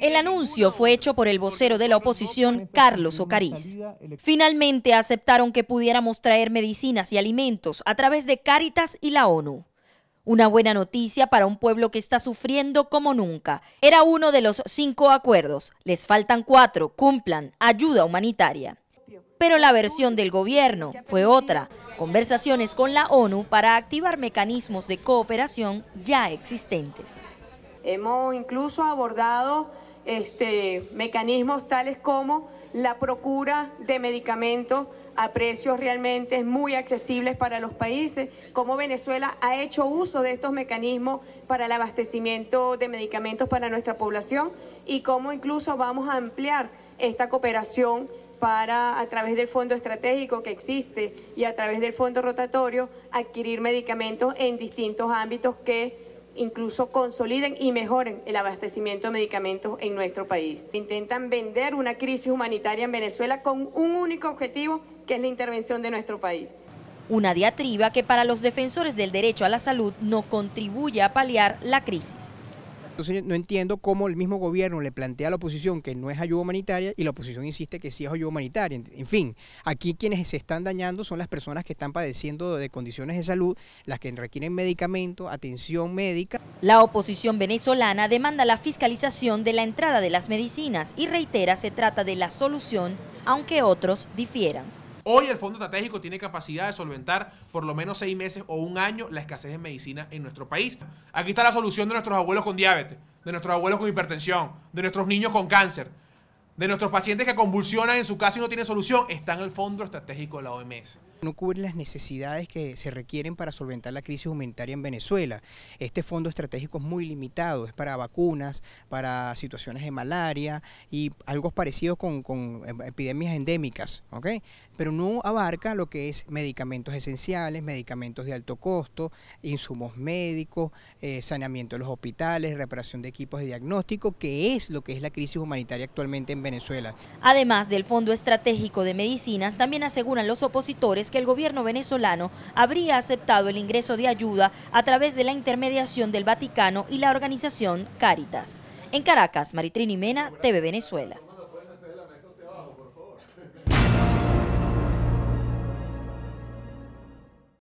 El anuncio fue hecho por el vocero de la oposición, Carlos Ocariz. Finalmente aceptaron que pudiéramos traer medicinas y alimentos a través de Cáritas y la ONU. Una buena noticia para un pueblo que está sufriendo como nunca. Era uno de los cinco acuerdos. Les faltan cuatro. Cumplan. Ayuda humanitaria. Pero la versión del gobierno fue otra. Conversaciones con la ONU para activar mecanismos de cooperación ya existentes. Hemos incluso abordado este, mecanismos tales como la procura de medicamentos a precios realmente muy accesibles para los países, como Venezuela ha hecho uso de estos mecanismos para el abastecimiento de medicamentos para nuestra población y cómo incluso vamos a ampliar esta cooperación para a través del fondo estratégico que existe y a través del fondo rotatorio adquirir medicamentos en distintos ámbitos que incluso consoliden y mejoren el abastecimiento de medicamentos en nuestro país. Intentan vender una crisis humanitaria en Venezuela con un único objetivo, que es la intervención de nuestro país. Una diatriba que para los defensores del derecho a la salud no contribuye a paliar la crisis. Entonces no entiendo cómo el mismo gobierno le plantea a la oposición que no es ayuda humanitaria y la oposición insiste que sí es ayuda humanitaria. En fin, aquí quienes se están dañando son las personas que están padeciendo de condiciones de salud, las que requieren medicamento, atención médica. La oposición venezolana demanda la fiscalización de la entrada de las medicinas y reitera se trata de la solución, aunque otros difieran. Hoy el Fondo Estratégico tiene capacidad de solventar por lo menos seis meses o un año la escasez de medicina en nuestro país. Aquí está la solución de nuestros abuelos con diabetes, de nuestros abuelos con hipertensión, de nuestros niños con cáncer, de nuestros pacientes que convulsionan en su casa y no tienen solución. Está en el Fondo Estratégico de la OMS no las necesidades que se requieren para solventar la crisis humanitaria en Venezuela. Este fondo estratégico es muy limitado, es para vacunas, para situaciones de malaria y algo parecido con, epidemias endémicas, ¿ok? Pero no abarca lo que es medicamentos esenciales, medicamentos de alto costo, insumos médicos, eh, saneamiento de los hospitales, reparación de equipos de diagnóstico, que es lo que es la crisis humanitaria actualmente en Venezuela. Además del Fondo Estratégico de Medicinas, también aseguran los opositores que el gobierno venezolano habría aceptado el ingreso de ayuda a través de la intermediación del Vaticano y la organización Caritas. En Caracas, Maritrini Mena, TV Venezuela.